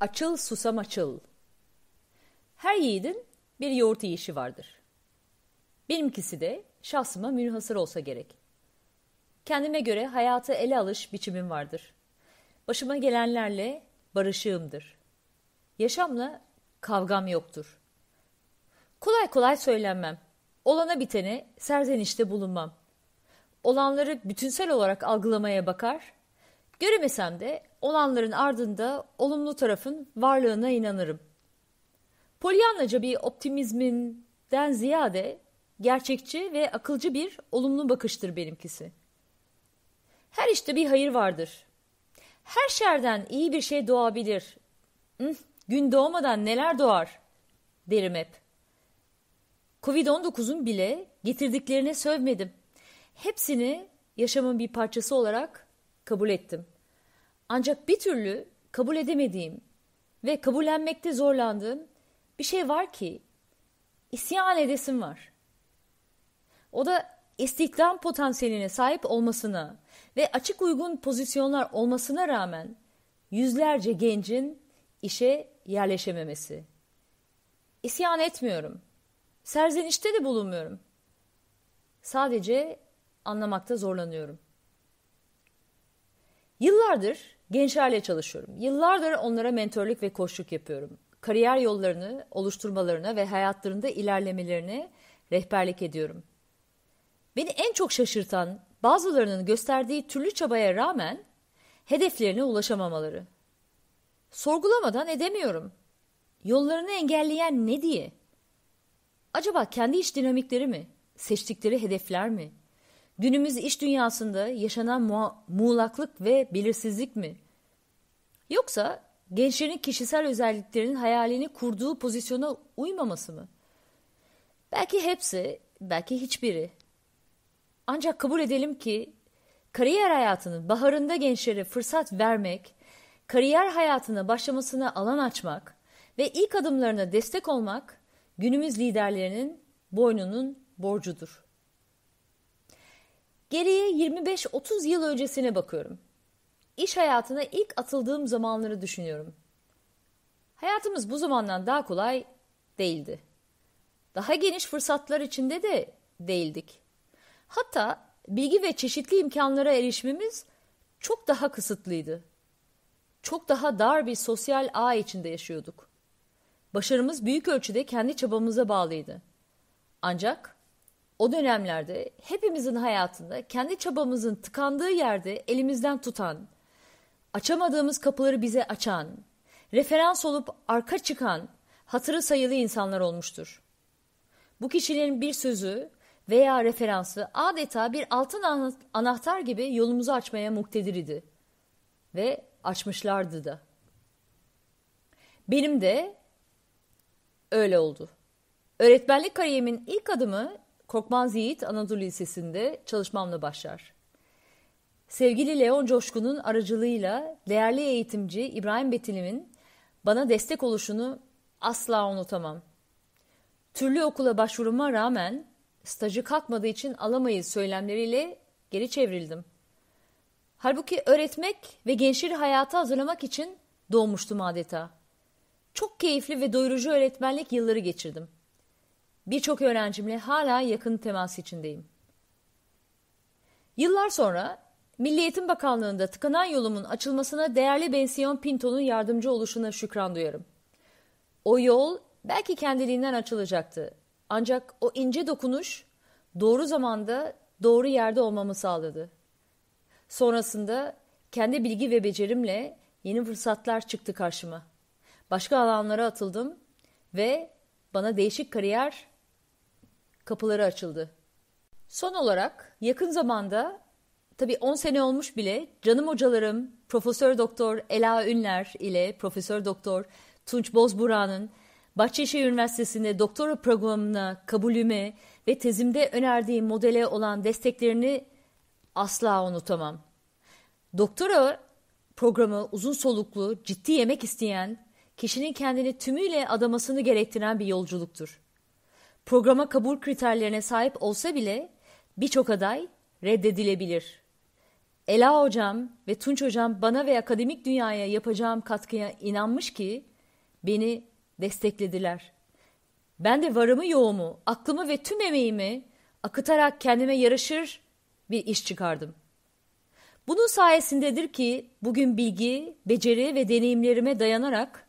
Açıl susam açıl. Her yiğidin bir yoğurt yiyişi vardır. Benimkisi de şahsıma münhasır olsa gerek. Kendime göre hayatı ele alış biçimim vardır. Başıma gelenlerle barışığımdır. Yaşamla kavgam yoktur. Kolay kolay söylenmem. Olana bitene serzenişte bulunmam. Olanları bütünsel olarak algılamaya bakar, Göremesem de olanların ardında olumlu tarafın varlığına inanırım. Polyanlaca bir optimizminden ziyade gerçekçi ve akılcı bir olumlu bakıştır benimkisi. Her işte bir hayır vardır. Her şerden iyi bir şey doğabilir. gün doğmadan neler doğar derim hep. Covid-19'un bile getirdiklerine sövmedim. Hepsini yaşamın bir parçası olarak kabul ettim. Ancak bir türlü kabul edemediğim ve kabullenmekte zorlandığım bir şey var ki isyan edesim var. O da istihdam potansiyeline sahip olmasına ve açık uygun pozisyonlar olmasına rağmen yüzlerce gencin işe yerleşememesi. İsyan etmiyorum. Serzenişte de bulunmuyorum. Sadece anlamakta zorlanıyorum.'' Yıllardır gençlerle çalışıyorum. Yıllardır onlara mentorluk ve koçluk yapıyorum. Kariyer yollarını oluşturmalarına ve hayatlarında ilerlemelerine rehberlik ediyorum. Beni en çok şaşırtan bazılarının gösterdiği türlü çabaya rağmen hedeflerine ulaşamamaları. Sorgulamadan edemiyorum. Yollarını engelleyen ne diye? Acaba kendi iş dinamikleri mi? Seçtikleri hedefler mi?'' Günümüz iş dünyasında yaşanan mu muğlaklık ve belirsizlik mi? Yoksa gençlerin kişisel özelliklerinin hayalini kurduğu pozisyona uymaması mı? Belki hepsi, belki hiçbiri. Ancak kabul edelim ki kariyer hayatının baharında gençlere fırsat vermek, kariyer hayatına başlamasına alan açmak ve ilk adımlarına destek olmak günümüz liderlerinin boynunun borcudur. Geriye 25-30 yıl öncesine bakıyorum. İş hayatına ilk atıldığım zamanları düşünüyorum. Hayatımız bu zamandan daha kolay değildi. Daha geniş fırsatlar içinde de değildik. Hatta bilgi ve çeşitli imkanlara erişmemiz çok daha kısıtlıydı. Çok daha dar bir sosyal ağ içinde yaşıyorduk. Başarımız büyük ölçüde kendi çabamıza bağlıydı. Ancak o dönemlerde hepimizin hayatında kendi çabamızın tıkandığı yerde elimizden tutan, açamadığımız kapıları bize açan, referans olup arka çıkan hatırı sayılı insanlar olmuştur. Bu kişilerin bir sözü veya referansı adeta bir altın anahtar gibi yolumuzu açmaya muktedir idi. Ve açmışlardı da. Benim de öyle oldu. Öğretmenlik kariyerimin ilk adımı Korkmaz Yiğit Anadolu Lisesi'nde çalışmamla başlar. Sevgili Leon Coşkun'un aracılığıyla değerli eğitimci İbrahim Betilim'in bana destek oluşunu asla unutamam. Türlü okula başvuruma rağmen stajı kalkmadığı için alamayız söylemleriyle geri çevrildim. Halbuki öğretmek ve gençleri hayata hazırlamak için doğmuştum adeta. Çok keyifli ve doyurucu öğretmenlik yılları geçirdim.'' Birçok öğrencimle hala yakın temas içindeyim. Yıllar sonra Milli Eğitim Bakanlığı'nda tıkanan yolumun açılmasına değerli Bensiyon Pinto'nun yardımcı oluşuna şükran duyarım. O yol belki kendiliğinden açılacaktı. Ancak o ince dokunuş doğru zamanda doğru yerde olmamı sağladı. Sonrasında kendi bilgi ve becerimle yeni fırsatlar çıktı karşıma. Başka alanlara atıldım ve bana değişik kariyer kapıları açıldı. Son olarak yakın zamanda tabii 10 sene olmuş bile canım hocalarım Profesör Doktor Ela Ünler ile Profesör Doktor Tunç Bozburan'ın Bahçeşehir Üniversitesi'nde doktora programına kabulüme ve tezimde önerdiğim modele olan desteklerini asla unutamam. Doktora programı uzun soluklu, ciddi yemek isteyen, kişinin kendini tümüyle adamasını gerektiren bir yolculuktur programa kabul kriterlerine sahip olsa bile birçok aday reddedilebilir. Ela hocam ve Tunç hocam bana ve akademik dünyaya yapacağım katkıya inanmış ki beni desteklediler. Ben de varımı yoğumu, aklımı ve tüm emeğimi akıtarak kendime yarışır bir iş çıkardım. Bunun sayesindedir ki bugün bilgi, beceri ve deneyimlerime dayanarak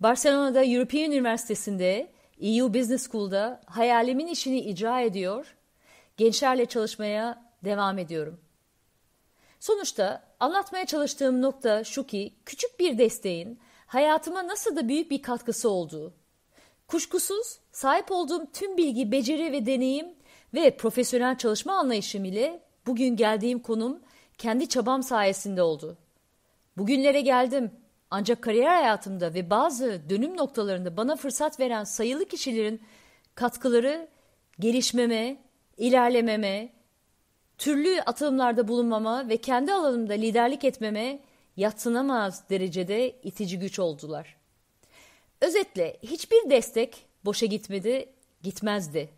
Barcelona'da European Üniversitesi'nde EU Business School'da hayalimin işini icra ediyor, gençlerle çalışmaya devam ediyorum. Sonuçta anlatmaya çalıştığım nokta şu ki küçük bir desteğin hayatıma nasıl da büyük bir katkısı olduğu. Kuşkusuz sahip olduğum tüm bilgi, beceri ve deneyim ve profesyonel çalışma anlayışım ile bugün geldiğim konum kendi çabam sayesinde oldu. Bugünlere geldim ancak kariyer hayatımda ve bazı dönüm noktalarında bana fırsat veren sayılı kişilerin katkıları gelişmeme, ilerlememe, türlü atılımlarda bulunmama ve kendi alanımda liderlik etmeme yatsınamaz derecede itici güç oldular. Özetle hiçbir destek boşa gitmedi, gitmezdi.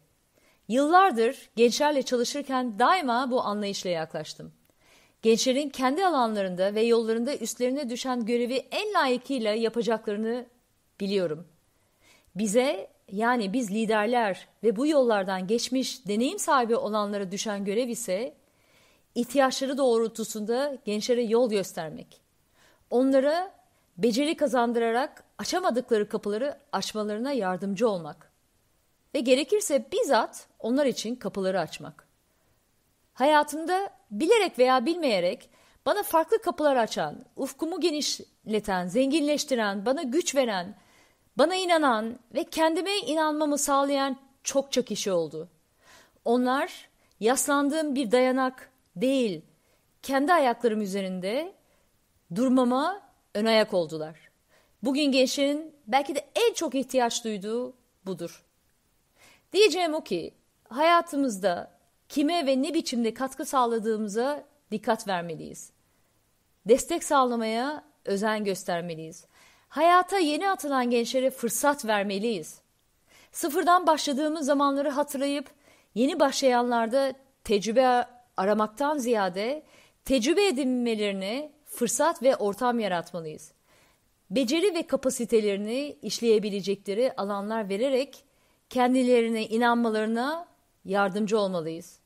Yıllardır gençlerle çalışırken daima bu anlayışla yaklaştım gençlerin kendi alanlarında ve yollarında üstlerine düşen görevi en layıkıyla yapacaklarını biliyorum. Bize yani biz liderler ve bu yollardan geçmiş deneyim sahibi olanlara düşen görev ise ihtiyaçları doğrultusunda gençlere yol göstermek. Onlara beceri kazandırarak açamadıkları kapıları açmalarına yardımcı olmak ve gerekirse bizzat onlar için kapıları açmak. Hayatımda bilerek veya bilmeyerek bana farklı kapılar açan, ufkumu genişleten, zenginleştiren, bana güç veren, bana inanan ve kendime inanmamı sağlayan çokça kişi oldu. Onlar yaslandığım bir dayanak değil, kendi ayaklarım üzerinde durmama ön ayak oldular. Bugün gençlerin belki de en çok ihtiyaç duyduğu budur. Diyeceğim o ki hayatımızda kime ve ne biçimde katkı sağladığımıza dikkat vermeliyiz. Destek sağlamaya özen göstermeliyiz. Hayata yeni atılan gençlere fırsat vermeliyiz. Sıfırdan başladığımız zamanları hatırlayıp yeni başlayanlarda tecrübe aramaktan ziyade tecrübe edinmelerini fırsat ve ortam yaratmalıyız. Beceri ve kapasitelerini işleyebilecekleri alanlar vererek kendilerine inanmalarına yardımcı olmalıyız.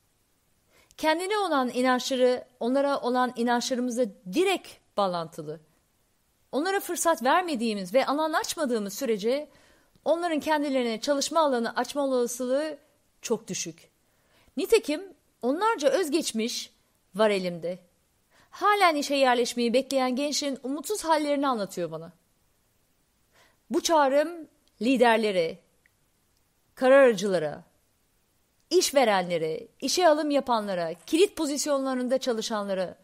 Kendine olan inançları onlara olan inançlarımıza direkt bağlantılı. Onlara fırsat vermediğimiz ve alan açmadığımız sürece onların kendilerine çalışma alanı açma olasılığı çok düşük. Nitekim onlarca özgeçmiş var elimde. Halen işe yerleşmeyi bekleyen gençlerin umutsuz hallerini anlatıyor bana. Bu çağrım liderlere, karar aracılara, işverenlere, işe alım yapanlara, kilit pozisyonlarında çalışanlara,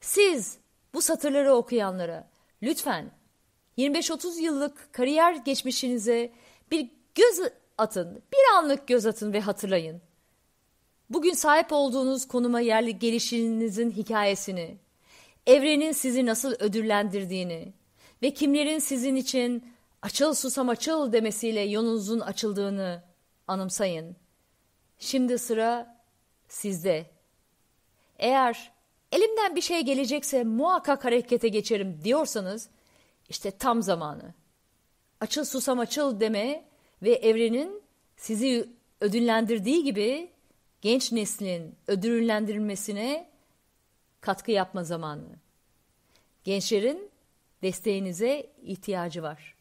siz bu satırları okuyanlara lütfen 25-30 yıllık kariyer geçmişinize bir göz atın, bir anlık göz atın ve hatırlayın. Bugün sahip olduğunuz konuma yerli gelişinizin hikayesini, evrenin sizi nasıl ödüllendirdiğini ve kimlerin sizin için açıl susam açıl demesiyle yolunuzun açıldığını anımsayın.'' Şimdi sıra sizde. Eğer elimden bir şey gelecekse muhakkak harekete geçerim diyorsanız işte tam zamanı. Açıl susam açıl deme ve evrenin sizi ödüllendirdiği gibi genç neslin ödüllendirilmesine katkı yapma zamanı. Gençlerin desteğinize ihtiyacı var.